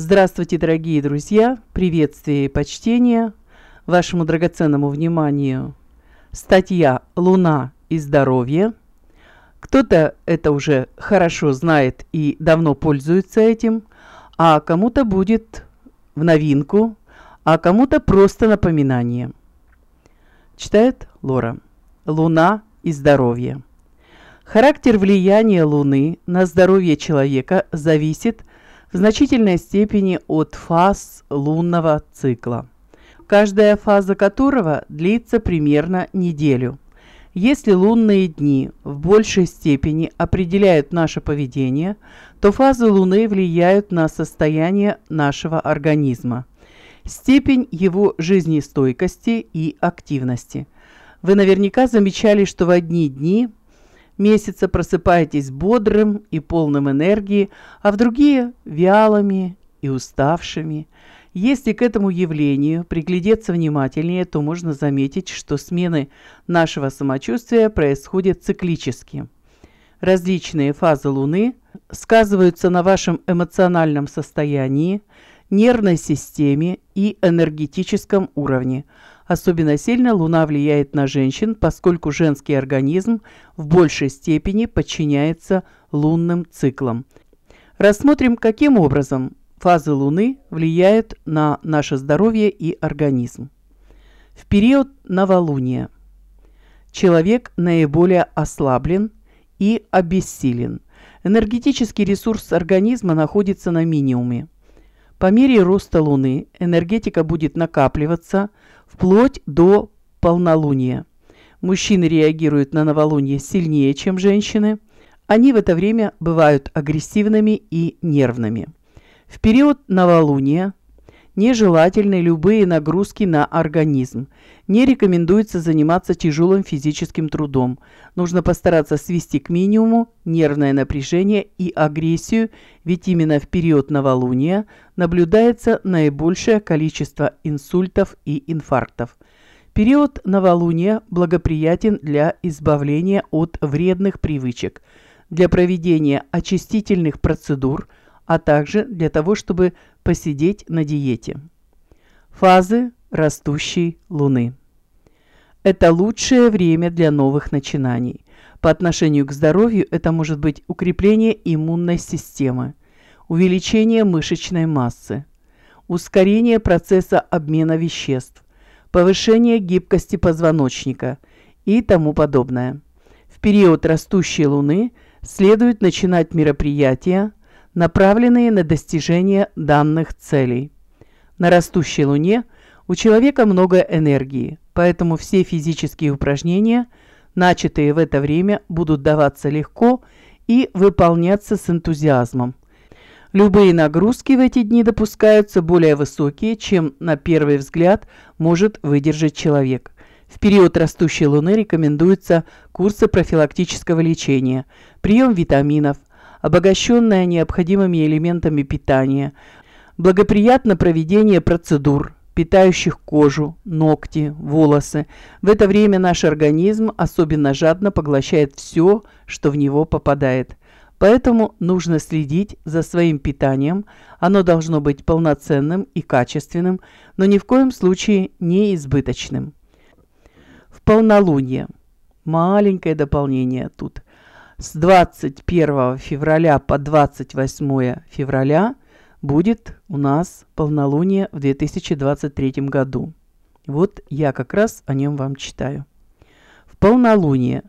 Здравствуйте, дорогие друзья! Приветствие и почтение вашему драгоценному вниманию. Статья «Луна и здоровье». Кто-то это уже хорошо знает и давно пользуется этим, а кому-то будет в новинку, а кому-то просто напоминание. Читает Лора. Луна и здоровье. Характер влияния Луны на здоровье человека зависит в значительной степени от фаз лунного цикла, каждая фаза которого длится примерно неделю. Если лунные дни в большей степени определяют наше поведение, то фазы Луны влияют на состояние нашего организма, степень его жизнестойкости и активности. Вы наверняка замечали, что в одни дни месяца просыпаетесь бодрым и полным энергии, а в другие – вялыми и уставшими. Если к этому явлению приглядеться внимательнее, то можно заметить, что смены нашего самочувствия происходят циклически. Различные фазы Луны сказываются на вашем эмоциональном состоянии, нервной системе и энергетическом уровне – Особенно сильно Луна влияет на женщин, поскольку женский организм в большей степени подчиняется лунным циклам. Рассмотрим, каким образом фазы Луны влияют на наше здоровье и организм. В период новолуния человек наиболее ослаблен и обессилен. Энергетический ресурс организма находится на минимуме. По мере роста Луны энергетика будет накапливаться – вплоть до полнолуния. Мужчины реагируют на новолуние сильнее, чем женщины. Они в это время бывают агрессивными и нервными. В период новолуния Нежелательны любые нагрузки на организм. Не рекомендуется заниматься тяжелым физическим трудом. Нужно постараться свести к минимуму нервное напряжение и агрессию, ведь именно в период новолуния наблюдается наибольшее количество инсультов и инфарктов. Период новолуния благоприятен для избавления от вредных привычек, для проведения очистительных процедур – а также для того, чтобы посидеть на диете. Фазы растущей Луны. Это лучшее время для новых начинаний. По отношению к здоровью это может быть укрепление иммунной системы, увеличение мышечной массы, ускорение процесса обмена веществ, повышение гибкости позвоночника и тому подобное. В период растущей Луны следует начинать мероприятия, направленные на достижение данных целей. На растущей Луне у человека много энергии, поэтому все физические упражнения, начатые в это время, будут даваться легко и выполняться с энтузиазмом. Любые нагрузки в эти дни допускаются более высокие, чем на первый взгляд может выдержать человек. В период растущей Луны рекомендуются курсы профилактического лечения, прием витаминов, обогащенная необходимыми элементами питания, благоприятно проведение процедур, питающих кожу, ногти, волосы. В это время наш организм особенно жадно поглощает все, что в него попадает. Поэтому нужно следить за своим питанием, оно должно быть полноценным и качественным, но ни в коем случае не избыточным. В полнолуние. Маленькое дополнение тут – с 21 февраля по 28 февраля будет у нас полнолуние в 2023 году. Вот я как раз о нем вам читаю. В полнолуние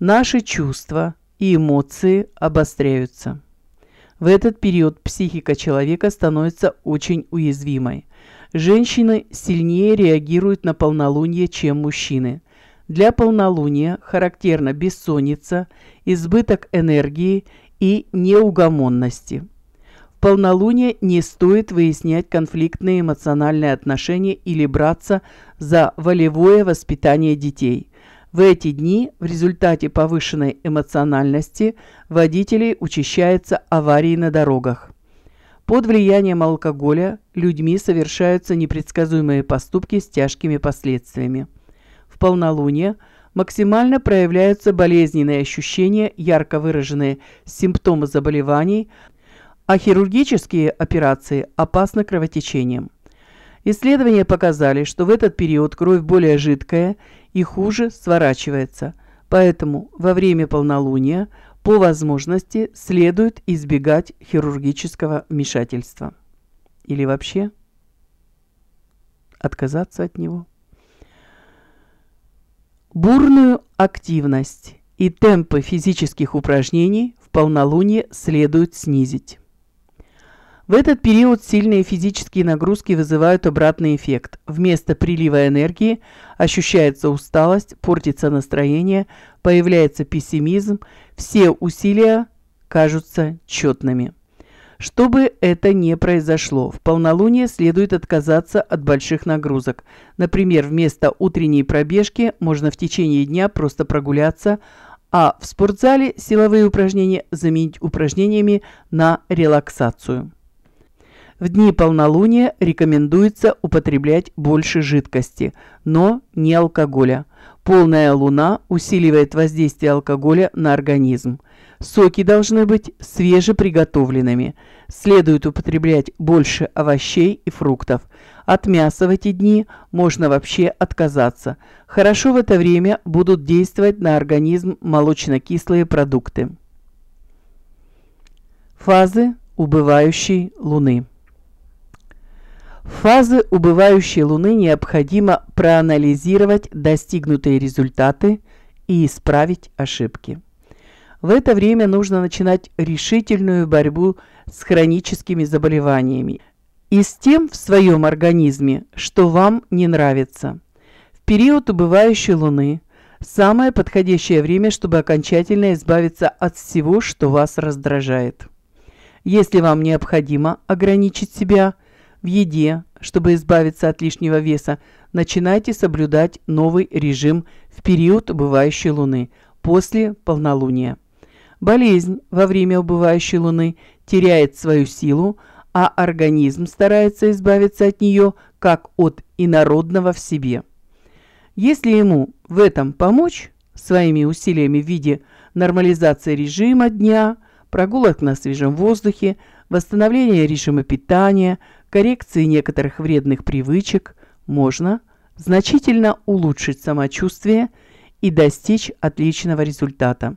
наши чувства и эмоции обостряются. В этот период психика человека становится очень уязвимой. Женщины сильнее реагируют на полнолуние, чем мужчины – для полнолуния характерна бессонница, избыток энергии и неугомонности. В полнолуние не стоит выяснять конфликтные эмоциональные отношения или браться за волевое воспитание детей. В эти дни в результате повышенной эмоциональности водителей учащаются аварии на дорогах. Под влиянием алкоголя людьми совершаются непредсказуемые поступки с тяжкими последствиями. Полнолуние максимально проявляются болезненные ощущения, ярко выраженные симптомы заболеваний, а хирургические операции опасны кровотечением. Исследования показали, что в этот период кровь более жидкая и хуже сворачивается, поэтому во время полнолуния по возможности следует избегать хирургического вмешательства или вообще отказаться от него. Бурную активность и темпы физических упражнений в полнолуние следует снизить. В этот период сильные физические нагрузки вызывают обратный эффект. Вместо прилива энергии ощущается усталость, портится настроение, появляется пессимизм, все усилия кажутся четными. Чтобы это не произошло, в полнолуние следует отказаться от больших нагрузок. Например, вместо утренней пробежки можно в течение дня просто прогуляться, а в спортзале силовые упражнения заменить упражнениями на релаксацию. В дни полнолуния рекомендуется употреблять больше жидкости, но не алкоголя. Полная луна усиливает воздействие алкоголя на организм. Соки должны быть свежеприготовленными. Следует употреблять больше овощей и фруктов. От мяса в эти дни можно вообще отказаться. Хорошо в это время будут действовать на организм молочно-кислые продукты. Фазы убывающей луны. фазы убывающей луны необходимо проанализировать достигнутые результаты и исправить ошибки. В это время нужно начинать решительную борьбу с хроническими заболеваниями и с тем в своем организме, что вам не нравится. В период убывающей Луны самое подходящее время, чтобы окончательно избавиться от всего, что вас раздражает. Если вам необходимо ограничить себя в еде, чтобы избавиться от лишнего веса, начинайте соблюдать новый режим в период убывающей Луны после полнолуния. Болезнь во время убывающей луны теряет свою силу, а организм старается избавиться от нее, как от инородного в себе. Если ему в этом помочь, своими усилиями в виде нормализации режима дня, прогулок на свежем воздухе, восстановления режима питания, коррекции некоторых вредных привычек, можно значительно улучшить самочувствие и достичь отличного результата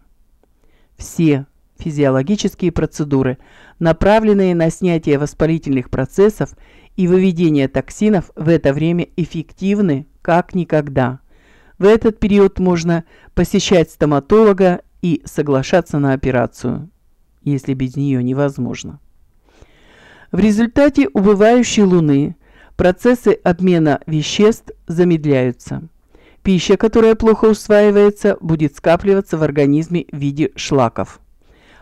все физиологические процедуры, направленные на снятие воспалительных процессов и выведение токсинов в это время эффективны как никогда. В этот период можно посещать стоматолога и соглашаться на операцию, если без нее невозможно. В результате убывающей луны процессы обмена веществ замедляются – Пища, которая плохо усваивается, будет скапливаться в организме в виде шлаков.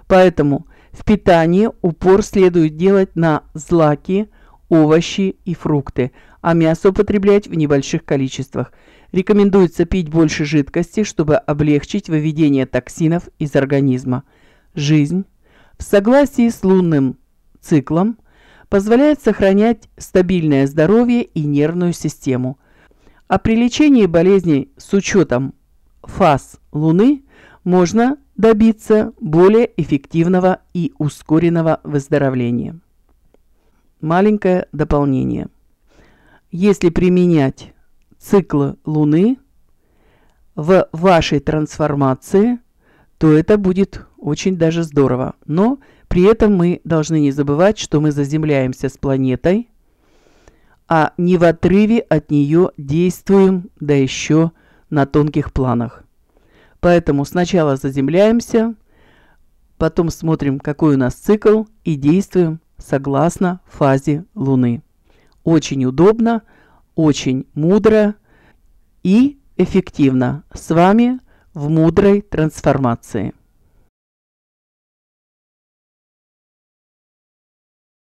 Поэтому в питании упор следует делать на злаки, овощи и фрукты, а мясо употреблять в небольших количествах. Рекомендуется пить больше жидкости, чтобы облегчить выведение токсинов из организма. Жизнь в согласии с лунным циклом позволяет сохранять стабильное здоровье и нервную систему – а при лечении болезней с учетом фаз Луны можно добиться более эффективного и ускоренного выздоровления. Маленькое дополнение. Если применять циклы Луны в вашей трансформации, то это будет очень даже здорово. Но при этом мы должны не забывать, что мы заземляемся с планетой – а не в отрыве от нее действуем, да еще на тонких планах. Поэтому сначала заземляемся, потом смотрим, какой у нас цикл, и действуем согласно фазе Луны. Очень удобно, очень мудро и эффективно. С вами в мудрой трансформации.